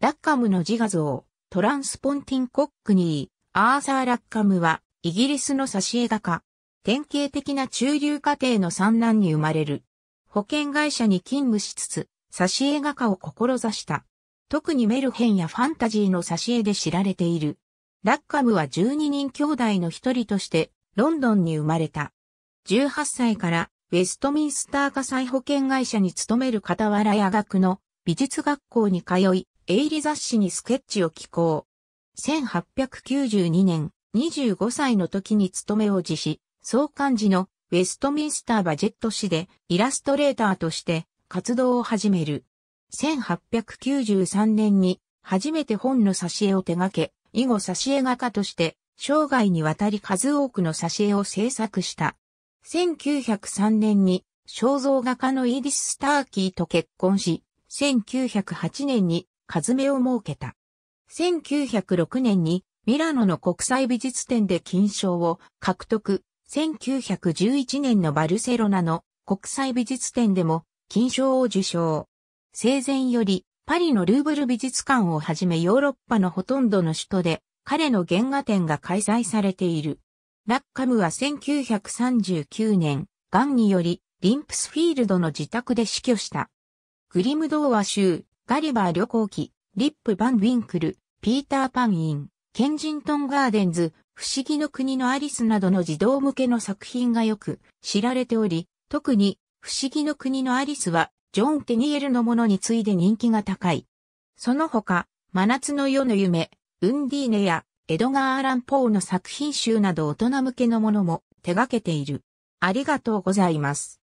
ラッカムの自画像、トランスポンティン・コックニー、アーサー・ラッカムは、イギリスの挿絵画家。典型的な中流家庭の三男に生まれる。保険会社に勤務しつつ、挿絵画家を志した。特にメルヘンやファンタジーの挿絵で知られている。ラッカムは12人兄弟の一人として、ロンドンに生まれた。18歳から、ウェストミンスター火災保険会社に勤める傍らや学の美術学校に通い、営利雑誌にスケッチを寄稿。1892年、25歳の時に勤めを辞し、創刊時のウェストミンスターバジェット誌でイラストレーターとして活動を始める。1893年に初めて本の挿絵を手掛け、以後挿絵画家として生涯にわたり数多くの挿絵を制作した。1903年に肖像画家のイーディス・スターキーと結婚し、1908年にず目を設けた。1906年にミラノの国際美術展で金賞を獲得。1911年のバルセロナの国際美術展でも金賞を受賞。生前よりパリのルーブル美術館をはじめヨーロッパのほとんどの首都で彼の原画展が開催されている。ラッカムは1939年、癌によりリンプスフィールドの自宅で死去した。グリムドーワ州ガリバー旅行記、リップ・バン・ウィンクル、ピーター・パン・イン、ケンジントン・ガーデンズ、不思議の国のアリスなどの児童向けの作品がよく知られており、特に不思議の国のアリスはジョン・テニエルのものに次いで人気が高い。その他、真夏の夜の夢、ウンディーネやエドガー・アラン・ポーの作品集など大人向けのものも手掛けている。ありがとうございます。